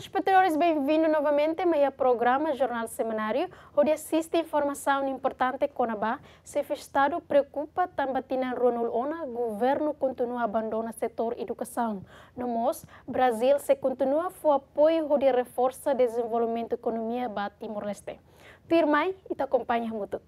os patrões, bem-vindos novamente ao programa Jornal Seminário, onde assiste informação importante Conabá. Se o Estado preocupa, Tambatina Ronul Ona, governo continua a abandonar setor educação. No MOS, Brasil se continua o apoio onde reforça desenvolvimento economia da Timor-Leste. Pirmai e te acompanha muito.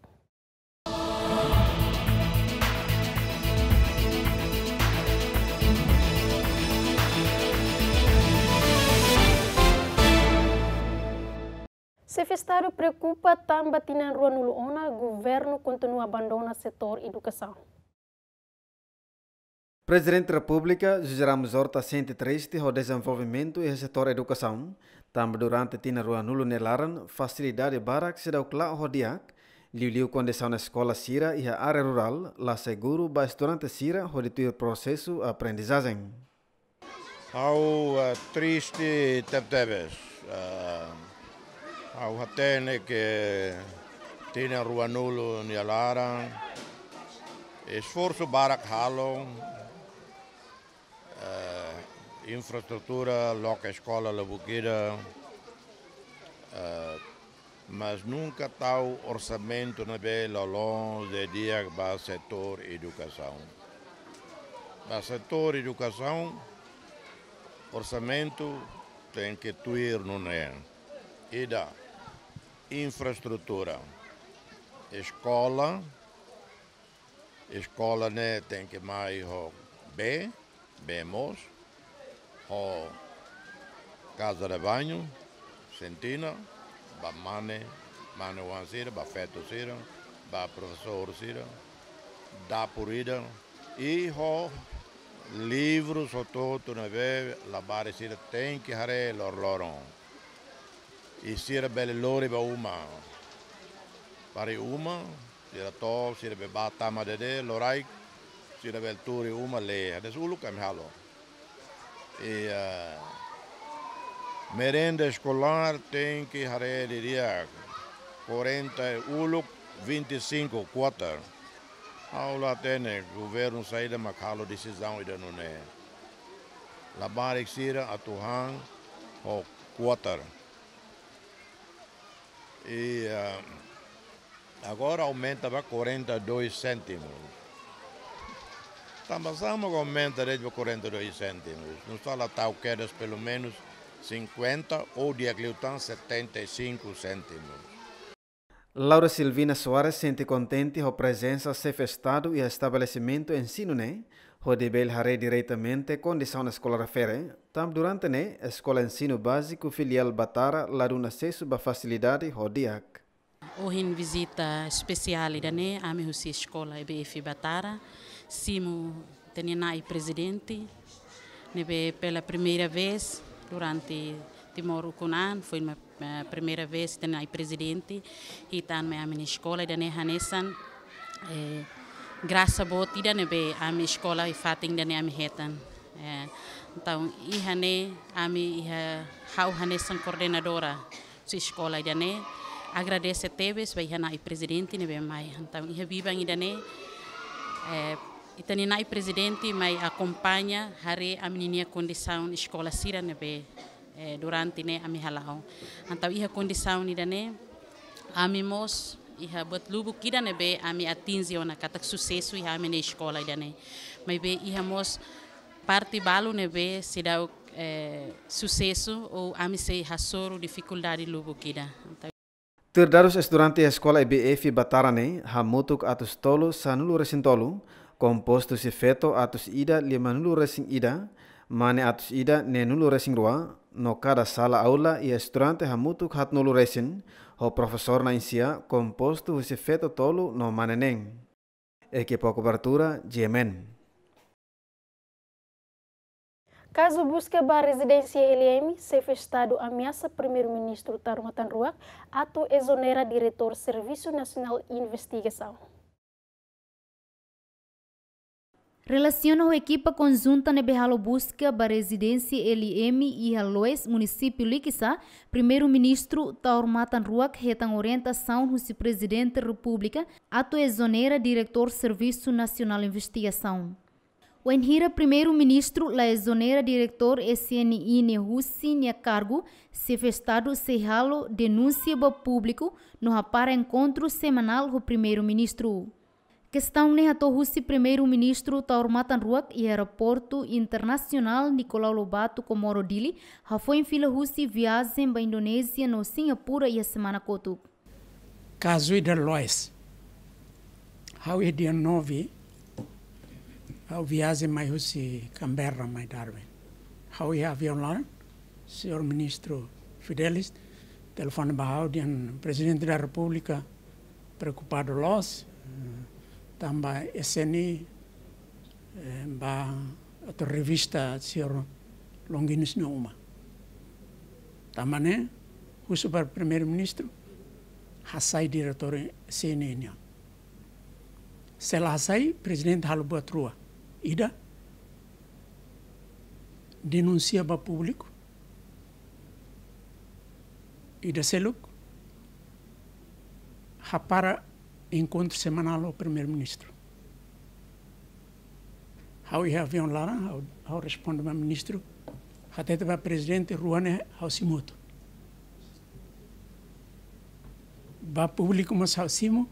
festário preocupa também tina rua nulo ona, governo continua abandona setor educação. Presidente da República, José Horta triste o desenvolvimento e setor educação, também durante tina rua nulo nelaran, facilidade barak se deu clá rodiak, liu condição na escola Sira e a área rural, lá seguro, para estudante Sira, roditui processo aprendizagem. Ao eh, triste tebtebes. Auhatene que tiene Ruanulo e Alara. Esforço Barak Halo. Uh, infraestrutura, loca escola Labuquira. Uh, mas nunca tal orçamento na Bela longo de dia para setor educação. Para setor educação, orçamento tem que tuir no NEM. E dá infraestrutura. Escola, escola né, tem que mais o B, vemos, o casa de banho, sentina, ba mane, mane wan sira, ba feto ba professor dá da purida, e o livros, o todo, né, lavar sira, tem que haré lor loron e sarebbe l'ora uma. Pare uma, sira to, sarebbe bata madede, l'orai, sarebbe il turi uma le. Adesso uluca mi halo. E merenda escolar tem que haré, diria, 40 uluk, 25 quota. Aula tene, governo saída macalo decisão e danone. Labarik sira atuhan ho quota. E uh, agora aumenta para 42 cêntimos. Tambazama tá, aumenta desde 42 cêntimos. Não fala tal tá, quedas pelo menos 50 ou de aglutão 75 cêntimos. Laura Silvina Soares sente contente com a presença do Estado e estabelecimento ensino, né? Rodebel haré diretamente condição escolar fere, tam durante ne né? escola ensino básico filial Batara larun acesso ba facilidade Rodiak. Ohin visita especial da ne né? ame husi escola EBF Batara, simo tenenai presidente, nebe pela primeira vez durante Timor Ukunan, foi uma eh, primeira vez tenenai presidente, e tam me minha escola da ne né? Hanesan, eh, graça boa tida ne be ami escola e fatin dane ami hetan então iha ne ami iha hau hanesan coordenadora su escola ida e ne agradece teves vai hana i presidente ne be mai então iha viva ida ne itani e nai presidente mai acompanha hare a menininha condição escola sira ne be durante ne ami halau então iha condição ida ne ami mos iha buat lubuk kida ne be ami atinzi ona katak sucesso iha ami ne sekolah ida ne be iha mos parti balu ne be sidau eh, ou ami se iha soru dificuldade lubuk kida Terdarus estudante escola EBF Batarane hamutuk atus tolu sanulu resin tolu komposto si feto atus ida lima nulu resin ida mane atus ida nenulu resin rua no kada sala aula ia estudante hamutuk hat nulu resin o professor Nainsia composto o efeito tolo no Maneném, equipo cobertura de Emen. Caso busque a residência LM, chefe Estado ameaça primeiro-ministro Tarumatan Ruak, ato exonera diretor Serviço Nacional de Investigação. Relaciona a equipa conjunta Nebehalo busca para residência LM e Alois, município Liquisa, primeiro-ministro taormatan Ruak retan orientação do presidente da República, ato exonera é diretor Serviço Nacional de Investigação. O enhira primeiro-ministro la exonera é diretor SNI Nehusi nia cargo, chefe Estado denúncia denuncia público no para encontro semanal do primeiro-ministro. Questão-ne a Rusi primeiro-ministro Taormatan Ruak e aeroporto internacional Nicolau Lobato Komoro Dili, ha foi em fila Rusi viagem para Indonésia no Singapura e a semana cotu. Caso de Lois, hau e dia 9, hau viagem mai Rusi Canberra mai Darwin. Hau e avião lá, senhor ministro Fidelis, telefone hau dia presidente da república preocupado Lois, tambah eseni eh, ba atau revista siro longinus no uma. Tamane husu para Premier ministro hasai diretor eseni nya. Setelah presiden halu buat rua. Ida denuncia ba publiku. Ida seluk hapara encontro semanal ao primeiro-ministro. Ao ir have on Lara, how, how ministro, até ministro, o presidente Ruane Hausimoto. Vá público mas Hausimo,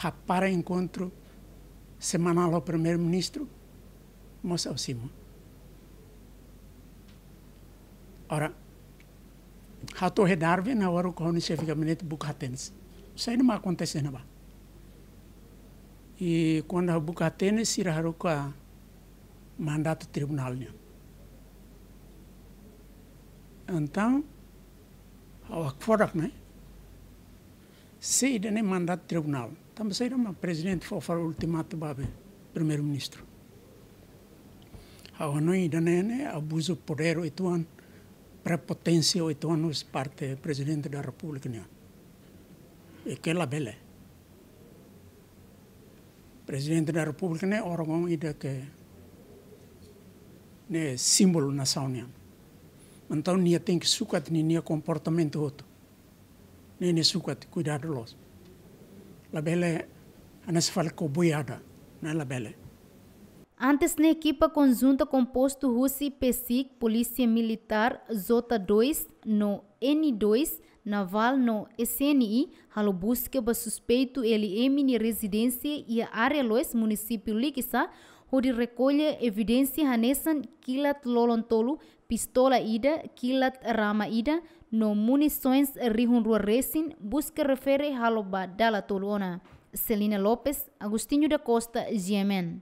ha para encontro semanal ao primeiro-ministro, mas Hausimo. Ora, hato redarve na hora o que o chefe de gabinete Bukhatens. Isso aí não acontece, não vai e quando a buca tene sira haruka mandato né? então, né? tribunal Então, ao akforak né? Se ida ne mandato tribunal, a se ida uma presidente foi far ultimato babe primeiro ministro. Ao não ida ne né, abuso poder oito anos, prepotência oito anos parte presidente da república nha. Né? E que bela presidente da república ne né, órgão e de que ne né, símbolo na né então nia tem que sucat ni nia comportamento outro ne ne sucat cuidado los la bele anas falco boiada na é la bele Antes, na equipa conjunta composto Rússia e PSIC, Polícia Militar, Zota 2, no N2, Naval no SNI halo busca ba suspeito ele ni residência e área lois município Likisa, onde recolhe evidência hanesan kilat lolontolo, pistola ida, kilat rama ida, no munições rihun rua resin, busca refere halo ba dala tolona. Celina Lopes, Agostinho da Costa, GMN.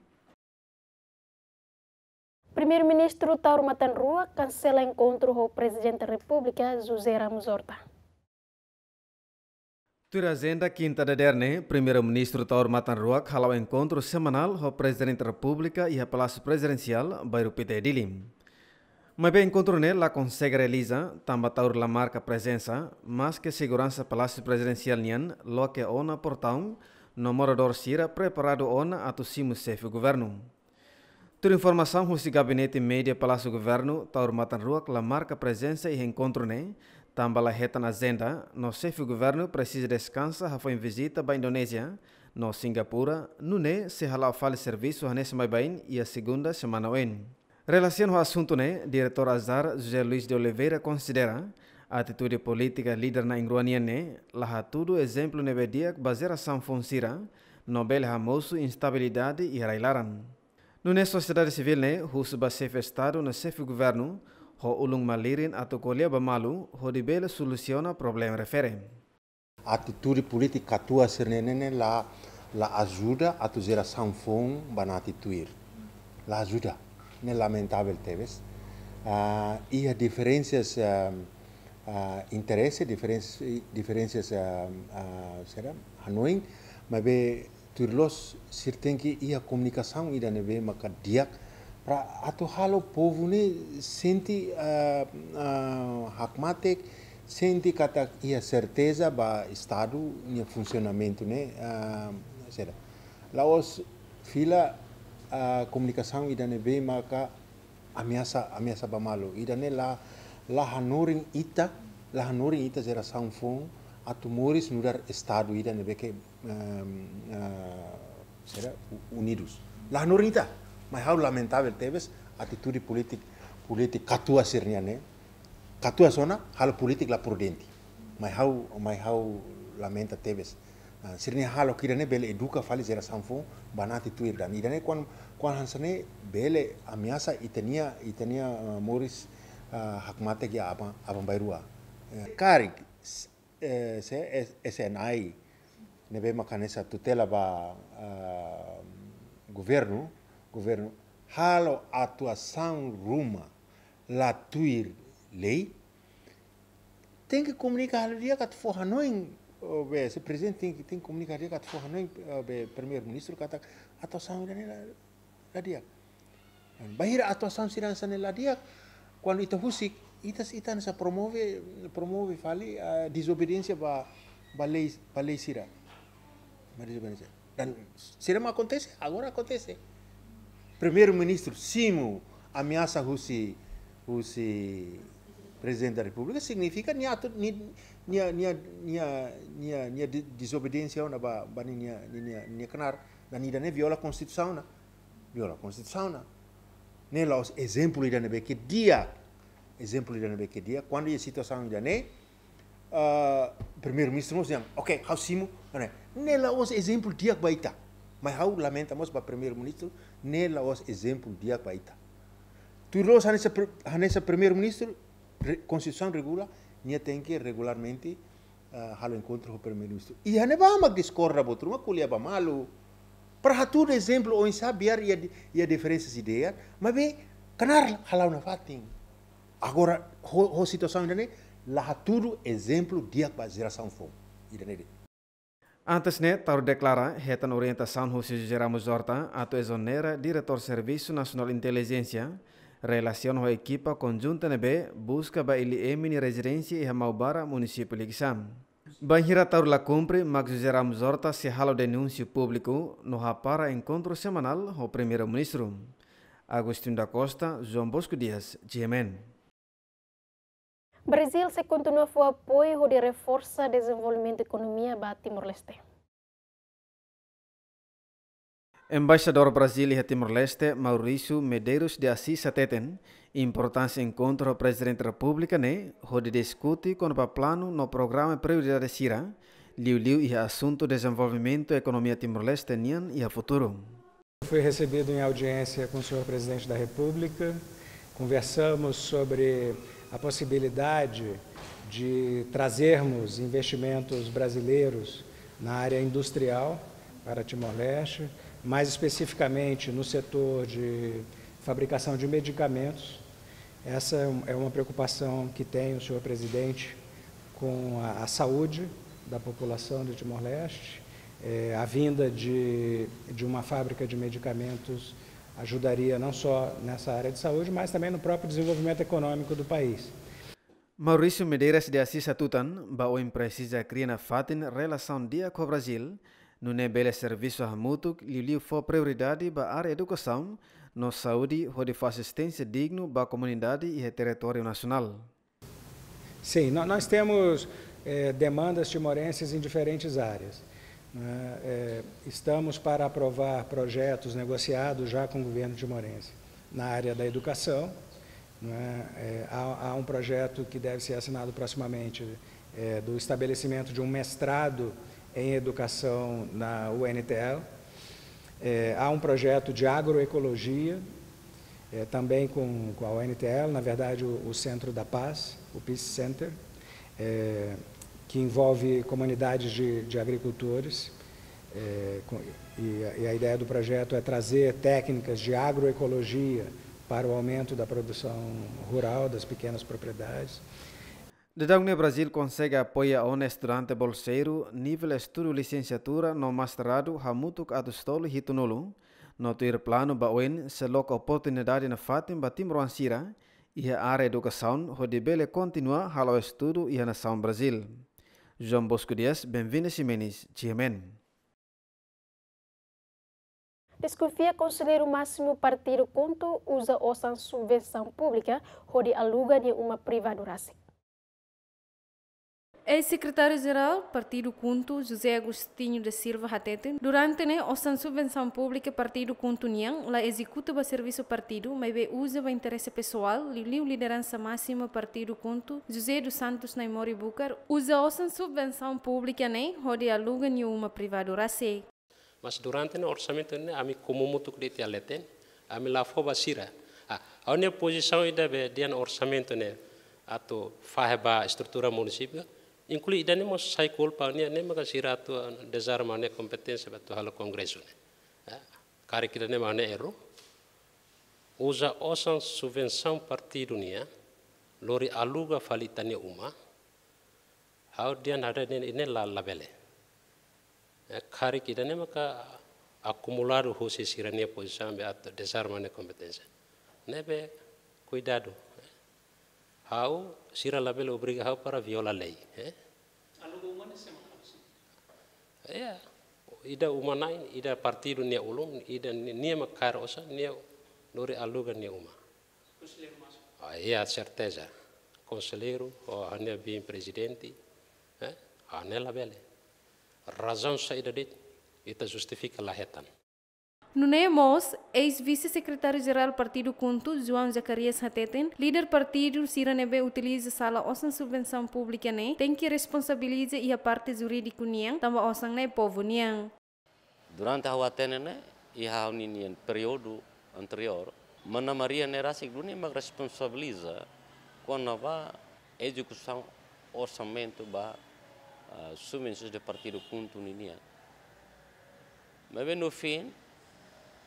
Primeiro-ministro Tauro Matanrua cancela encontro com o presidente da República, José Ramos Horta. Tur agenda quinta da Derne, primeiro-ministro Taur Matanruak, Ruak halau encontro semanal com o presidente da República e a Palácio Presidencial, Bairro PT Dilim. Mas bem encontro ne la consegue realiza, também Taur la marca presença, mas que segurança Palácio Presidencial nian, lo que ona portão, no morador sira preparado ona a tossimo chefe governo. Tur informação, o gabinete média Palácio Governo, Taur Matanruak la marca presença e encontro ne, Tambala tá reta na agenda, no chefe do governo precisa descansa já foi em visita para a Indonésia, no Singapura, no NE se halal fale serviço a nesse mai bem e a segunda semana en. Relação ao assunto, né, diretor Azar José Luiz de Oliveira considera a atitude política líder na Ingruania, né, lá tudo exemplo nebedia baseira São Fonsira, Nobel Ramoso, instabilidade e railaran. No NE sociedade civil, né, Russo Basef Estado, no chefe do governo, ho ulung malirin atau kolia bamalu ho dibele solusiona problem referen. Atitude politik tua sernenene la la ajuda atau zera sanfon bana atituir. La ajuda. Ne lamentabel teves. Uh, ah, ia as uh, uh, interese, diferenças, uh, uh, hanoin, anuin, be turlos sirtenki ia komunikasang comunicação ida neve maka diak para halo povo ne senti uh, eh, uh, eh, senti kata ia certeza ba estado nia funcionamento ne uh, laos fila a uh, comunicação ida ne be maka ameaça ameaça ba malo ida ne la la hanurin ita la hanurin ita sangfong ato moris nudar estado ida ne beke um, uh, sera unidos la hanurin ita mai hau lamentabel tebes atitude politik politik katua sirnya ne eh? katua sona hal politik la prudenti mai hau mai hau lamenta tebes uh, ah, sirnya halo kira ne bele eduka fali zera sanfo banati tuir dan idane kon kon hansane bele amiasa itenia itenia uh, ah, moris uh, ah, hakmate ki apa apa bairua uh, eh, karik eh, se es, SNI nebe makanesa tutela ba uh, governo governo halo atuação ruma tuir lei tem que comunicar dia que forra não o presidente tem que tem que comunicar dia que forra não primeiro-ministro que atuação lá dia bahira atuação siransa lá dia quando ita husik ita ita sa promove promove fali a desobediência ba ba lei ba lei sira mas desobediência dan se não acontece agora acontece primeiro-ministro Simo ameaça Rússia, Rússia presidente da República, significa nia nia nia desobediência na ba ba nia canar, na nia viola a constituição Viola a constituição na. Ne lá os exemplos de nebe que dia exemplo de nebe que dia quando a situação de ne uh, ah, primeiro ministro nos diz, ok, how simo, né? Ne lá os exemplos dia que mas how lamentamos o primeiro ministro nela os exemplo de baita turos a nessa primeiro ministro constituição regula nia tem que regularmente uh, ah, halo encontro o primeiro ministro e a ba mag discorra botruma kulia ba malu para tudo exemplo ou saber ia ia diferenças ideia mas bem canar halau na fatin agora a situação ainda né lá tudo exemplo dia para geração fome ainda Antes né, taru declara hetan orientação José Geramo Zorta ato exonera diretor Serviço Nacional Inteligência relaciona com a equipa conjunta nebe busca ba ele emini residência e Hamaubara município Lixam. Banhira taru la cumpre Max Geramo Zorta se halo denúncio público no para encontro semanal o primeiro ministro. Agostinho da Costa, João Bosco Dias, GMN. Brasil se continua o apoio de reforça desenvolvimento da economia para Timor-Leste. Embaixador Brasília e Timor-Leste, Maurício Medeiros de Assis Ateten, importância encontro ao presidente da República, né, onde discute com o plano no programa Prioridade Sira, liu liu e assunto desenvolvimento economia Timor-Leste nian e a futuro. Fui recebido em audiência com o senhor presidente da República, conversamos sobre a possibilidade de trazermos investimentos brasileiros na área industrial para Timor-Leste, mais especificamente no setor de fabricação de medicamentos. Essa é, é uma preocupação que tem o senhor presidente com a, a saúde da população de Timor-Leste, é, a vinda de, de uma fábrica de medicamentos ajudaria não só nessa área de saúde, mas também no próprio desenvolvimento econômico do país. Maurício Medeiras de Assis Atutan, baoim precisa criar na fatin relação dia com o Brasil, no nebele serviço a mutu, lhe for prioridade para a área educação, no saúde, onde for assistência digno para a comunidade e território nacional. Sim, nós temos eh, demandas timorenses em diferentes áreas. Né? é, estamos para aprovar projetos negociados já com o governo de Morense na área da educação. Né, é, há, há, um projeto que deve ser assinado proximamente é, do estabelecimento de um mestrado em educação na UNTL. É, há um projeto de agroecologia, é, também com, com, a UNTL, na verdade, o, o Centro da Paz, o Peace Center. É, que envolve comunidades de, de agricultores. É, com, e, a, e a ideia do projeto é trazer técnicas de agroecologia para o aumento da produção rural das pequenas propriedades. Dedagnia Brasil consegue apoio a um estudante bolseiro nível estudo licenciatura no mestrado Hamutuk Atustol Hitunolu. no tuir plano baoen se loca oportunidade na fatim batim roansira e a área educação onde rodibele continua halo estudo e a nação Brasil. João Bosco Dias, bem-vindos Benvino Ximenes, Chiemen. Desconfia conselheiro máximo partido conto usa ou sem subvenção pública ou de aluga de uma privada privadora secretário-geral do Partido Cunto, José Agostinho da Silva Hatete, durante né, a subvenção pública Partido Cuntunian, lá executa o serviço partido, mas usa o interesse pessoal, e o liderança máxima Partido Cunto, José dos Santos Naimori Bucar, usa a subvenção pública, né, onde aluga nenhuma privada racê. Mas durante né, o orçamento, né, a mim como muito que te aleten, a mim lá foi Ah, A minha posição é de orçamento, né, ato a estrutura municipal. inkuli dan mo sai culpa ni ane maka siratu anu, desar mane kompetensi batu halo kongresu ne kari kita ne mane eru usa osan subvenção parti dunia lori aluga falitane uma hau dia nada ne ne la labele kari kita ne maka acumular hosi sirania posição be at desar mane kompetensi ne be cuidado Au sira label obriga hao para viola lei. Eh? Aluga umane sema Ya, yeah. ida umanain, ida partido nia ulum, ida nia makar osa, nia dori aluga nia uma. Conselheiro Márcio. Ah, yeah, certeza. Conselheiro, ou oh, a nia bem presidente, eh? Ah, a nia labele. Razão saída dit, ita justifica lahetan. No NEMOS, ex-vice-secretário-geral do Partido Cunto, João Zacarias Hateten, líder partido Siranebe utiliza sala osan subvenção pública né, tem que responsabilizar e a parte jurídica niang, tamba osan né povo niang. Durante a Huatene, né, e a Uninian período anterior, Mana Maria Nerasik Duni mag responsabiliza quando a execução orçamento ba uh, subvenções do Partido Kuntu Ninian. Mas no fim,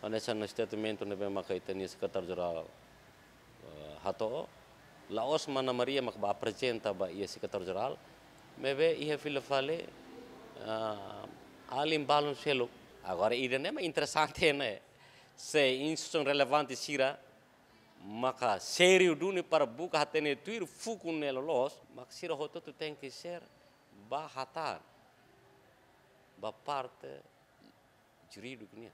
na Statement makaita ni Sekretar Jeral eh, Hato Laos mana Maria Makba Percenta Ba iya Sekatar Jural Mebe iya Filofale eh, Alim Balon Selo Agora Irene Ma interesante ne, Se Inston Relevante Sira maka sério duni para buka hatene tuir fukun nelo los mak sira hoto tu tenki ser ba hatan ba parte nia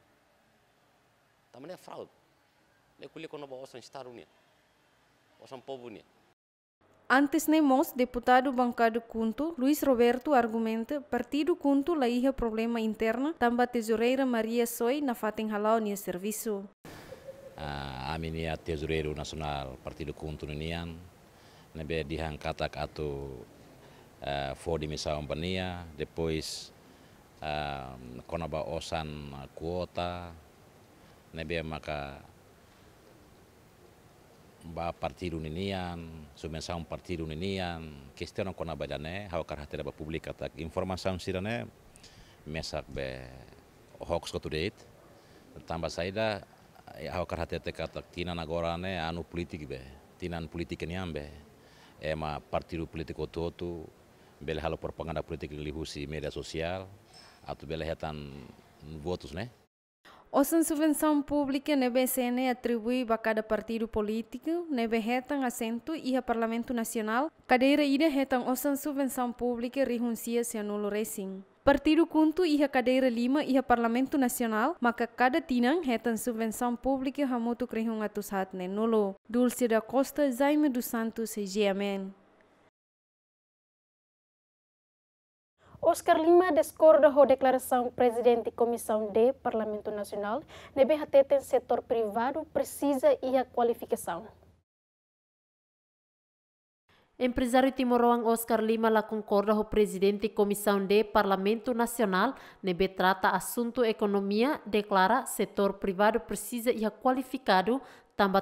é fraud le kuli kono ba osan starunia osan pobunia Antes ne mos deputado bancado Cunto, Luiz Roberto argumenta partido Cunto la hija problema interna tamba tesoureira Maria Soi na fátima halau nia serviço. Uh, ah, minha ia tesoureiro nacional partido Cunto nian nebe dihang katak atu uh, fodi misa umpania depois uh, ah, konaba osan kuota nebe maka ba partidu ninian sumensaun partidu ninian kestiano kona badane hau karhatela ba publik informasi informasaun sirane mesak be hoax ko tudeit tamba saida ya, hau karhatete katak tina nagorane anu politik be tinan politik nian be ema politik politiko totu bele halo propaganda politik lihusi media sosial atau bele hetan votos ne Ou sem subvenção pública, a né, BCN atribui a cada partido político, nebe né, retan assento e a Parlamento Nacional, cadeira ida retan ou sem subvenção pública renuncia se anulo recim. Partido e a cadeira lima e a Parlamento Nacional, maka kada tinang hetan subvenção pública hamutu krihung atus hatne né, nulo. Dulce da Costa, Jaime dos Santos, GMN. Oscar Lima discorda da declaração do presidente da Comissão de Parlamento Nacional, na tem setor privado precisa e a qualificação. Empresário timorão Oscar Lima la concorda o presidente da Comissão de Parlamento Nacional, nebe trata assunto economia, declara setor privado precisa e qualificado,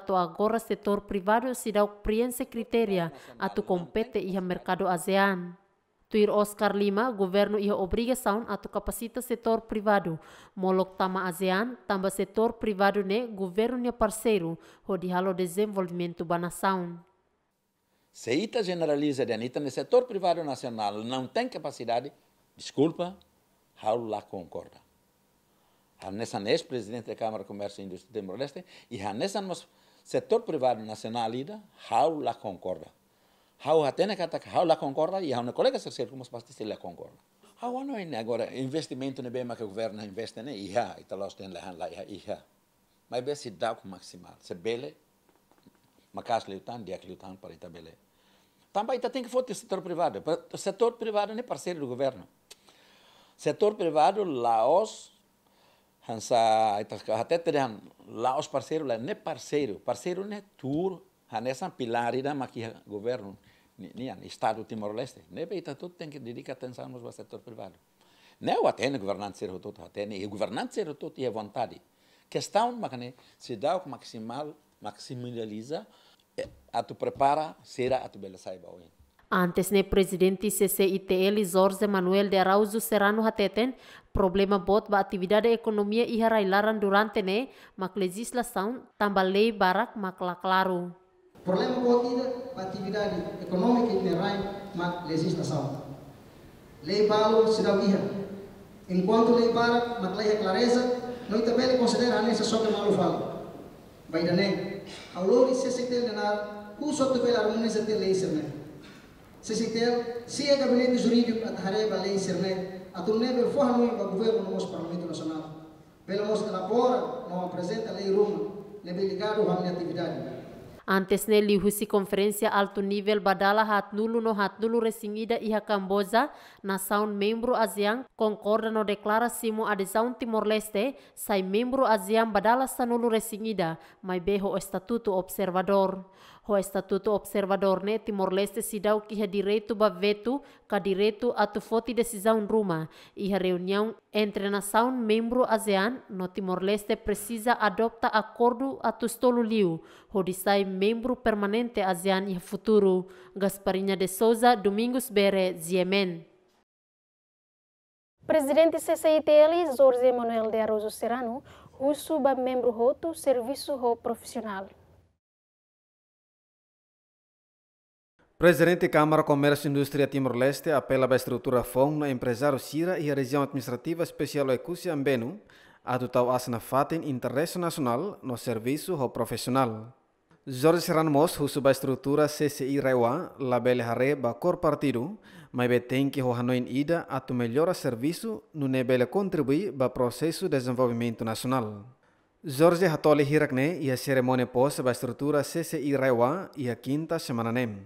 to agora setor privado se dá preenche critéria, tu compete e mercado ASEAN. Tuir Oscar Lima, governo ia obrigação a capacita setor privado. Molok tama ASEAN, tamba setor privado ne governo ia parceiro, ho dihalo desenvolvimento banação. Se ita generaliza de ita no setor privado nacional não tem capacidade, desculpa, Raul lá concorda. Nessa é ex-presidente da Câmara de Comércio e Indústria de Timor-Leste e Hanessan, mas setor privado nacional ida, Raul lá concorda hauhatena kataka hau la concorda e hau na colega se social como se passa la concorda hau ano in é, né, agora investimento ne bema que o governo investe ne né, iha italos ten lehan la iha iha mas be se dá maximal se bele makas leutan dia leutan para ita bele também ita tem que fote setor privado o setor privado ne parceiro do governo setor privado laos hansa ita até terem laos parceiro lá ne parceiro parceiro ne né, tour pilari da makia governo ni ni an, estado Timor-Leste. Ne bejta tutte anche dedicate ensemble va setor privado e e Ne u għatene e u tut, għatene gvernanzir u tut jevantadi. Kestawn makane o maximal maksimal, maksimaliza, tu prepara sera a tu bella saiba oi Antes ne presidente CCITL Jorge Manuel de Arauzo Serrano Hateten, problema bot ba atividade economia iha railaran durante ne, mak legislação tambal lei barak mak Problema pode ir para atividade econômica e minerais, mas legislação. Lei Balo se dá guia. Enquanto lei para, mas lei é clareza, nós é também considera a necessidade que Malu fala. Vai dar nem. Ao longo de 60 anos, o só teve a harmonização da lei ser Sesitel, se é gabinete jurídico a tareba lei serne, a turne bel forra no para governo no nosso Parlamento Nacional. Pelo nosso elabora, não apresenta a lei Roma, lebeligado à minha atividade. Antesne lihusi konferensia alto nivel badala nulu no hat nulu resingida iha e Kamboja, na saun membro ASEAN concorda no declaração adesão Timor-Leste sai membro ASEAN badala sanulu resingida mai beho o estatuto observador. ho estatuto observador-ne Timor-Leste se dá o que é veto baveto, que direito a tu fote decisão ruma, e a reunião entre nação membro ASEAN no Timor-Leste precisa adopta acordo a tu estolo liu, ho disai membro permanente ASEAN e futuro. Gasparinha de Souza, Domingos Bere, Ziemen. Presidente CCITL, Jorge Manuel de Aroso Serrano, russo membro roto, serviço ho profissional. Presidente da Câmara Comércio e Indústria Timor-Leste apela para a estrutura FON na empresário Sira e a região administrativa especial Ecusia Ambenu a adotar asna fatin interesse nacional no serviço ao profissional. Jorge Serrano Mos suba a estrutura CCI Rewa label haré ba cor partido, mas betém que rohanoin ida a tu melhora serviço no nebele contribui ba processo de desenvolvimento nacional. Jorge Hatoli Hirakne e a cerimônia para ba estrutura CCI Rewa e a quinta semana nem.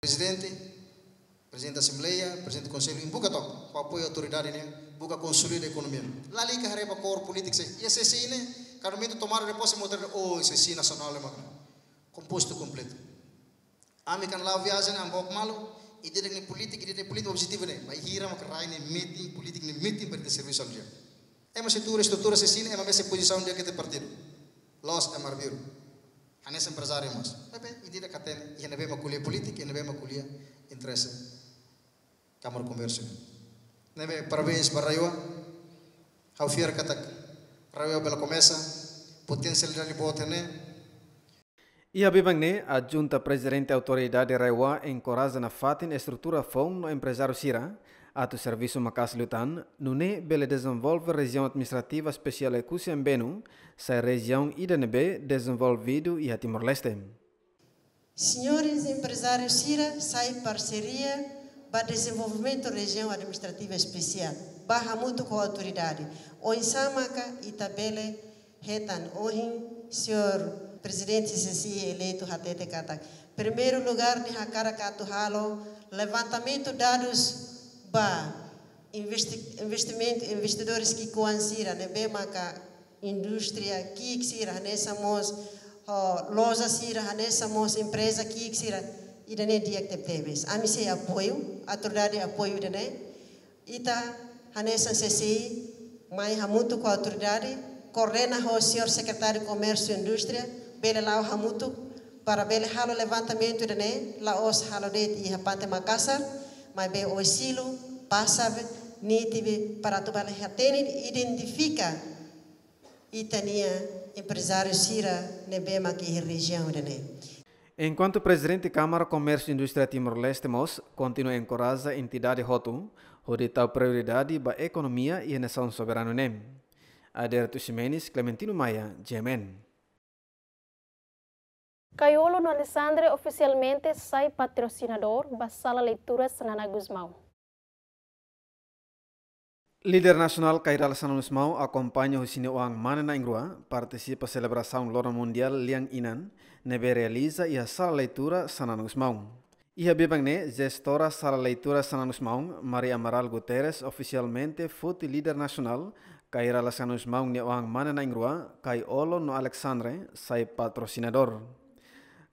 Presidente, presidente da Assembleia, presidente do Conselho, em Bucató, com apoio à autoridade, né? Buca Conselho a Economia. Lá ali que a repa cor política, e a CCI, né? Caramente, tomaram a e mostraram, oh, a CCI nacional, né? Composto completo. Ami kan lá né? Um pouco malo, e política, ne politik, direk politik objetivo, né? Mas hira, uma rai, né? Meeting, política, né? Meeting para ter serviço ao dia. É uma estrutura, estrutura, se sim, é uma mesma posição de aquele partido. Lost, é maravilhoso. Anes empresário mas. Pepe, hindi na katen, ihanabe makulia politik, ihanabe makulia interesa. Kamar komersyo. a parabéns baraywa. Haufiar katak. Rayo bela comesa. Potencial dali botene. E a Bibangne, a junta presidente autoridade Raiwa, encoraja na fatin estrutura FON no empresário Sira, ato serviço Macas Lutan, nune bele desenvolve região administrativa especial Ecusiambenu, sa região IDNB desenvolvido e a Timor-Leste. Senhores empresários Sira, sai parceria para desenvolvimento região administrativa especial, barra muito com a autoridade, Oinsamaka e itabele Retan Ohin, senhor presidente Sisi eleito Hatete kata Primeiro lugar de Hakara Katuhalo, levantamento dados ba investi, investimento investidores que coansira né bem maca indústria que que sira nessa né? mos oh, loja sira nessa né? mos empresa que que sira ida ne né? dia que tebes a se apoio a apoio de né ita tá, se sesi mai hamuto com a autoridade correndo ao senhor secretário de comércio e indústria bele lá hamuto para bele halo levantamento de né lá os halo de e rapante Makassar mas bem o silo passa nítido para tu para hatene identifica e tania empresário sira nebema que região né, né Enquanto presidente da Câmara de Comércio e Indústria Timor-Leste MOS continua a encorajar a entidade Rotum, onde tal prioridade para a economia e a nação soberana né? Aderto Ximenes, Clementino Maia, GMN. Caiolo no Alexandre oficialmente sai patrocinador basala leitura Sanana Guzmão. Líder nacional Caira Sanana Guzmão acompanha o Cineuang Manana Ingrua, participa de celebração Lora Mundial Liang Inan, neve realiza y a sala leitura Sanana Guzmão. E gestora sala leitura Sanana Guzmão, Maria Amaral Guterres, oficialmente foi líder nacional Kairal y Guzmão Neuang Manana Ingrua, Caiolo no Alexandre, sai patrocinador.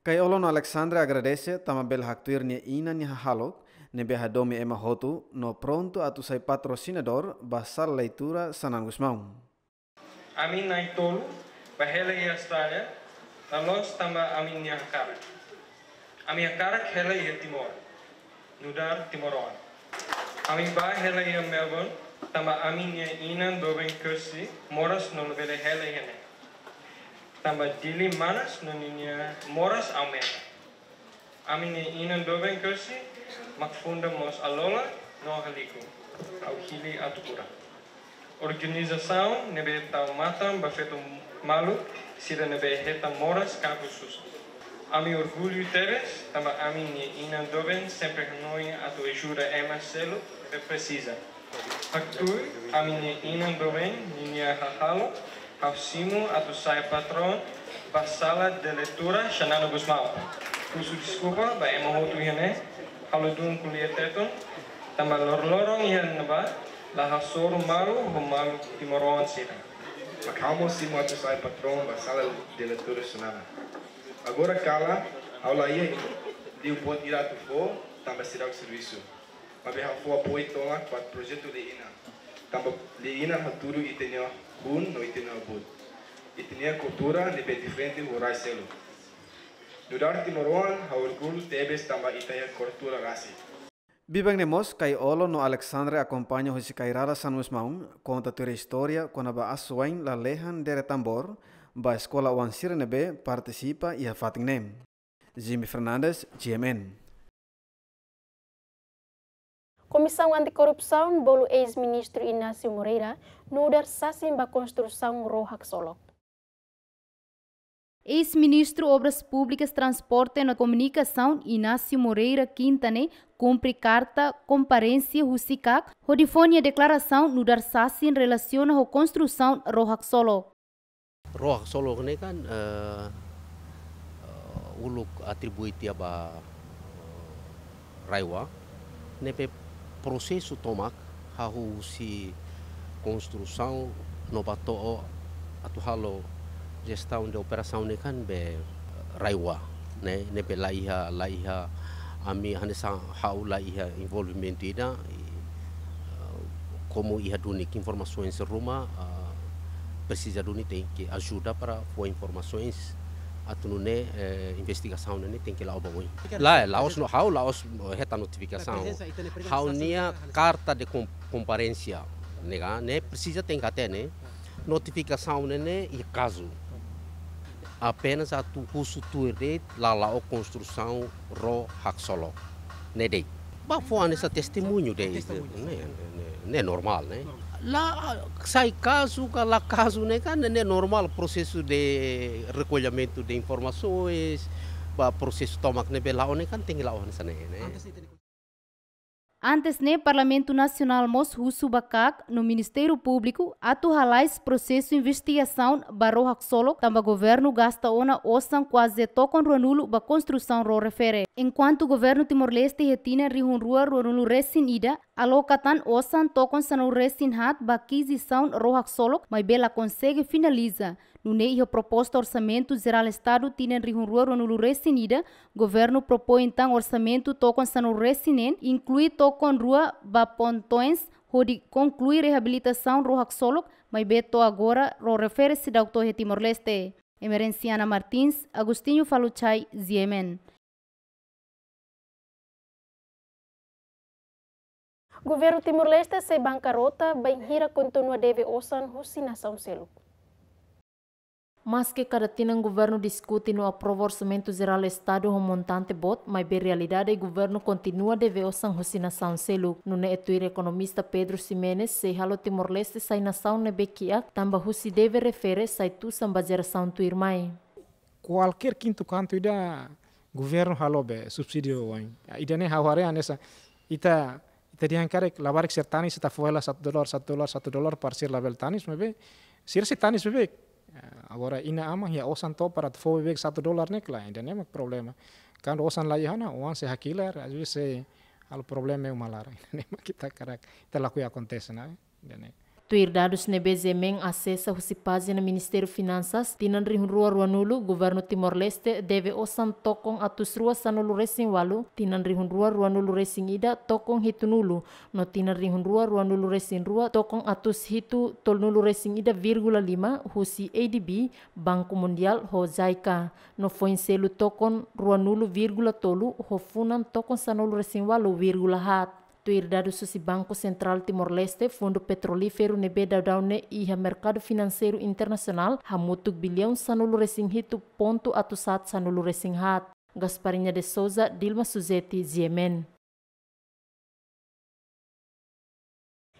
Kai No Alexandra agradece bel haktuir ne ina ni halok ne beha domi ema hotu no pronto atu sai patrocinador basar leitura Sanan Gusmão. Amin nai bahela ya Austrália talos tama amin ni akara. Amin akara hela i Timor. Nudar Timoron. Amin ba hela i Melbourne tama amin ni inan doben kursi moras non bele hela ne. tambah dili manas noninya moras amen. Amini inan doven kersi makfunda mos alola no haliku au hili atukura. Organização nebe tau matam bafeto malu sida nebe heta moras a Ami orgulho teves, tamba a inan inandoven sempre noi atu ejura é precisa. Faktur amini inan doven ninia hahalo Auximo a tu patron pasala de leitura, Xanano Gusmão. Kusu desculpa, yene mahutu hene, eh. haludun kuliah teto tambah lor-lorong hene ba, hasor maru, humalu timoron sira. Macalmo Simo a tu patron patrão, de leitura, Xanano. Agora kala, aula ia, di bot irá tu for, tambah será servisu, serviço. Mas berrafou apoio tola projeto de INA. Tambah de INA, haturu itenyo Bun en uite Y cultura de.. diferente urai no Alexandre acompaña hosi rara San historia con Ba asuain la lejan dere tambor ba escola wan sirenebe participa y fatinem. Jimmy Fernandez, GMN. Comissão Anticorrupção bolo ex-ministro Inácio Moreira no dar sasimba construção Rohak Ex-ministro Obras Públicas, Transporte e Comunicação, Inácio Moreira Quintane, cumpre carta comparência Husicac, rodifone a declaração no dar em relação à construção Rohak Solo. Rohak Solo ini kan uh, uh, uluk atribuiti apa uh, eh, Raiwa, nepe processo tomak hahu si construção no bato atuhalo gestão de operação ne kan be raiwa né ne be laiha laiha ami hanesa hau laiha envolvimento ida como uh, ia duni informações ruma uh, precisa duni tem que ajuda para for informações atunune eh, investigação ne tem que lá oboi lá laos no hau laos reta notificação hau nia carta de comparência nega né precisa tem que até né notificação né e caso apenas a tu custo tu de lá lá o construção ro haxolo né dei bafo essa testemunho dei né né normal né La sai kasu ka la kasu ne ne normal prosesu de recollamento de informações, ba prosesu tomak ne be one kan tinggi la one sana ne. Antes no né, Parlamento Nacional Mos Russo Bacac, no Ministério Público, atu halais processo investigação barro haksolo, tamba governo gasta ona osan quase tocon ruanulo ba construção ro refere. Enquanto o governo Timor-Leste retina rihun rua ruanulo resin ida, alocatan osan tocon sanu resin hat ba aquisição ro haksolo, mas bela consegue finaliza. No meio a proposta orçamento geral Estado tinen rihunruero no resinida, governo propõe então orçamento tocando sanu resinen, inclui tocon rua bapontões, hodi conclui reabilitação rohak solok, mas beto agora o refere-se da autorre Timor-Leste. Emerenciana Martins, Agostinho Faluchai, Ziemen. Governo Timor-Leste se bancarrota, bem hira continua deve osan husinação seluco. mas que cada tinan um governo discute aprovor aprovorsamento geral Estado o um montante bot, mai a realidade o governo continua de ver o San José Nação Selo. etuir economista Pedro Ximenez, se halo Timor-Leste sai nação ne bequia, tamba se deve refere sai tu samba geração tu mai. Qualquer quinto canto ida governo halo be subsídio wain. Ida ne haware anesa ita ita diangkarek labarek sertanis ita fuela satu dolar satu dolar satu dolar parsir label tanis mebe sir setanis bebek Eh, Agora ina ama hia osan to para to fobe beg satu dolar nek la ida nemak problema. Kan osan la ihana oan se hakilar aju se al problema umalara ina nemak kita karak kita laku ya kontesna ida eh, nemak. Tuirdados nebeze men acessa pazi na Ministério Finansas tinan ruwa ruanulu Governo Timor-Leste deve osan tokong atus rua sanulu resing walu tinan ruwa ruanulu resing ida tokong hitu nulu no tinan ruwa ruanulu resing rua tokong atus hitu tol nulu resing ida virgula lima husi ADB Banku Mundial ho Zaika no foin tokong Tokong ruanulu virgula tolu ho funan tokong sanulu resing walu virgula hat. do herdado sosi Banco Central Timor-Leste, Fundo Petrolífero Nebeda Daune e a Mercado Financeiro Internacional, hamutuk bilhão sanulu resinghito ponto atusat sanulu resinghat. Gasparinha de Souza, Dilma suzeti Ziemen.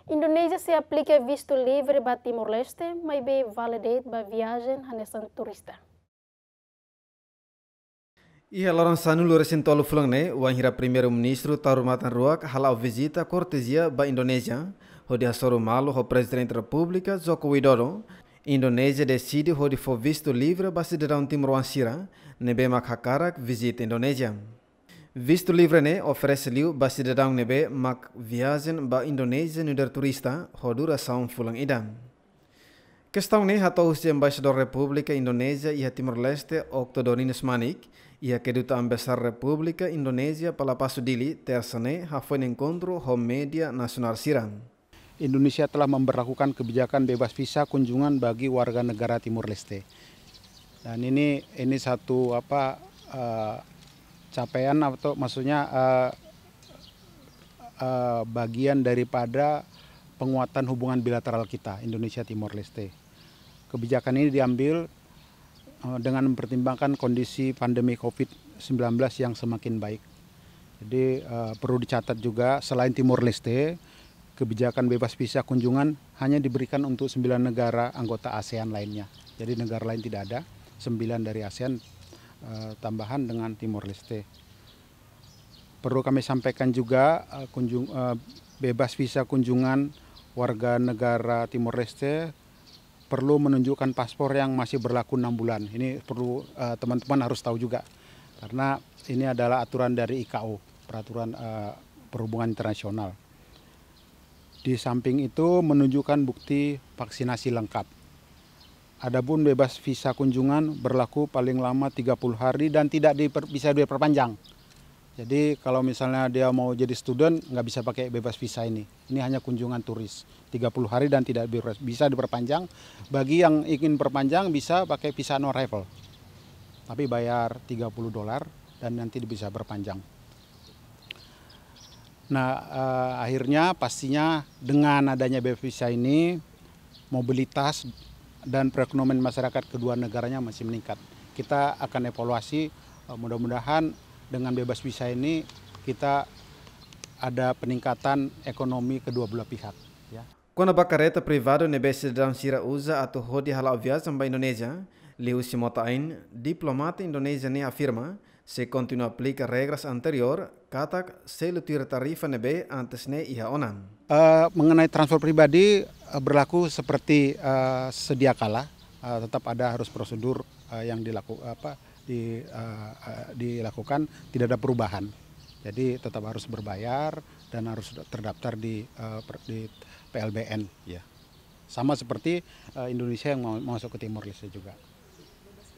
Indonésia se aplica visto livre para Timor-Leste, mas bem validado para viagem a nessa turista. Ia a lançando luresin tolo flangne, o anhira primeiro-ministro um Tarumatan Ruak halau visita kortesia ba Indonesia. onde a sorumalo o presidente da República Joko Widodo, decidi ho di for visto livre ba cidadão timur Sira, nebe makakarak visit Indonesia. Visto livre ne ofres liu ba cidadão nebe mak viazen ba Indonesia nuder turista, ho dura saun fulang idam. Questão ne usia ba embaixador republika Indonesia iha timur leste Oktodorinus Manik, E Ia Kedutaan Besar Republik Indonesia Palapasudili tersene hafuen encontro home media nasional Sirang. Indonesia telah memperlakukan kebijakan bebas visa kunjungan bagi warga negara Timur Leste. Dan ini ini satu apa uh, capaian atau maksudnya uh, uh, bagian daripada penguatan hubungan bilateral kita Indonesia Timur Leste. Kebijakan ini diambil Eh, dengan mempertimbangkan kondisi pandemi COVID-19 yang semakin baik. Jadi uh, perlu dicatat juga selain Timur Leste, kebijakan bebas visa kunjungan hanya diberikan untuk 9 negara anggota ASEAN lainnya. Jadi negara lain tidak ada, Sembilan dari ASEAN uh, tambahan dengan Timur Leste. Perlu kami sampaikan juga uh, kunjung, uh, bebas visa kunjungan warga negara Timur Leste perlu menunjukkan paspor yang masih berlaku enam bulan. Ini perlu eh, teman-teman uh, harus tahu juga karena ini adalah aturan dari IKO, peraturan uh, perhubungan internasional. Di samping itu menunjukkan bukti vaksinasi lengkap. Adapun bebas visa kunjungan berlaku paling lama 30 hari dan tidak diper, bisa diperpanjang. Jadi kalau misalnya dia mau jadi student nggak bisa pakai bebas visa ini. Ini hanya kunjungan turis 30 hari dan tidak bisa diperpanjang. Bagi yang ingin perpanjang bisa pakai visa no arrival. Tapi bayar 30 dolar dan nanti bisa berpanjang. Nah, eh, akhirnya pastinya dengan adanya bebas visa ini mobilitas dan perekonomian masyarakat kedua negaranya masih meningkat. Kita akan evaluasi eh, mudah-mudahan dengan bebas visa ini kita ada peningkatan ekonomi kedua belah pihak. Ya. Quando a bacareta privada Universidade sira uza atau hodi halal viagem para Indonesia. Liu Simotain, diplomata Indonesia ne afirma se continua aplica regras anterior, katak se lutir tarifa nebe antes ne iha onan. Uh, mengenai transfer pribadi uh, berlaku seperti uh, sedia kala, uh, tetap ada harus prosedur uh, yang dilakukan di, uh, uh, dilakukan tidak ada perubahan. Jadi tetap harus berbayar dan harus terdaftar di, uh, di PLBN ya. Sama seperti uh, Indonesia yang mau masuk ke Timor Leste juga.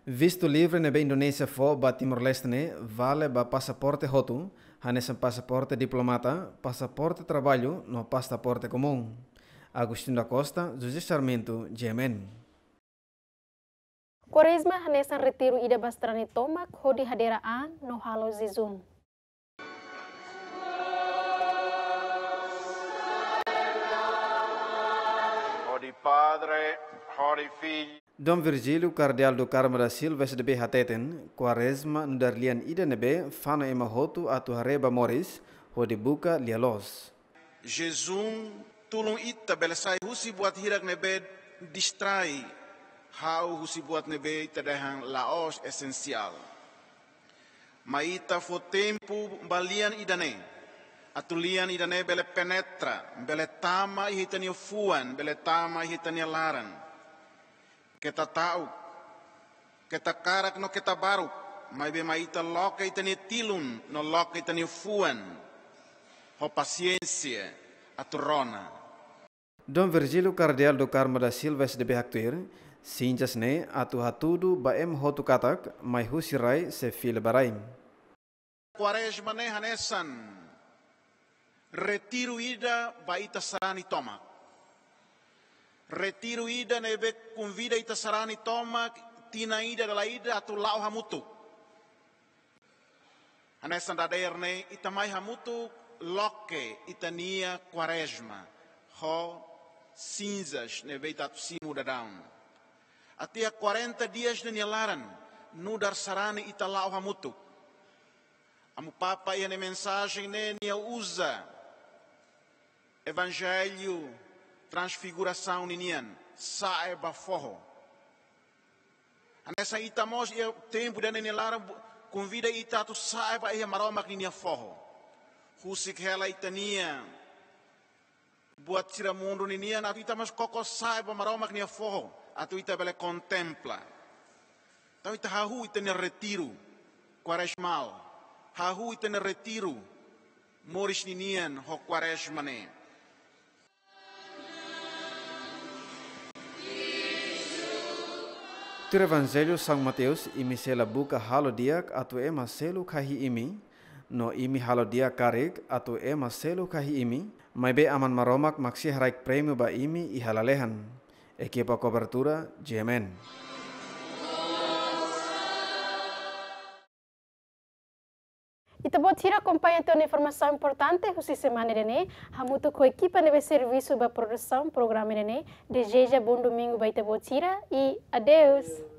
Visto livre nebe Indonesia fo ba Timor Leste vale ba pasaporte hotu, hanes pasaporte diplomata, pasaporte trabalho no pasaporte comum. Agustin da Costa, José Sarmento, Koresma hanesan retiro ida bastrani tomak hodi hadera a no halo zizun. Hodi padre, hodi figli. Dom Virgilio Cardial do Carmo da Silva debe Hateten, Quaresma lian ida nebe fano ema hotu atu hareba moris, hodi buka lialos. Jesus tulung ita belesai husi buat hirak nebe distrai hau buat nebe tadahang laos esensial. Maita fo tempo balian idane. Atulian idane bele penetra, bele tama ihitania fuan, bele tama ihitania laran. Kita tahu, kita karak no kita baru, mai be maita loke itani tilun, no loke itani fuan. Ho paciencia aturona. Don Virgilio Cardial do Carmo da Silva, SDB Actuir, ne atu hatudu baem hotu katak mai husirai se fil baraim. Quaresma ne hanesan retiro ida baita sarani toma. Retiro ida nebe convida ita sarani toma tina ida dala ida atu lau hamutu. Hanesan daderne ita mai hamutu loke itania quaresma ho cinzas ne itatu simu da down atia 40 dias de nilaran no dar sarana e talau hamutu. Amo papa e a mensagem ne nia usa evangelho transfiguração ninian saiba forro. Nessa itamos mos tempo de nilaran convida ita saiba e maroma que nia forro. Husik hela itania buat tira mundo ninian atu ita mas koko saiba maroma que nia forro. atu ita bela contempla. Então ita hahu ita ne retiro, quaresmal. Hahu ita ne retiro, moris ninian ho quaresmane. ne. Tur Evangelho São Mateus imi e sela buka halodiak atu ema selu kahi imi, no imi halodiak karik atu ema selu kahi imi, maibe aman maromak maksi haraik premio ba imi ihalalehan. Equipo de cobertura, Yemen. Itabotira acompanha a informação importante, o Semana Irene, Hamuto com a equipa de serviço da produção, programa Irene. Deseja bom domingo para Itabotira e adeus!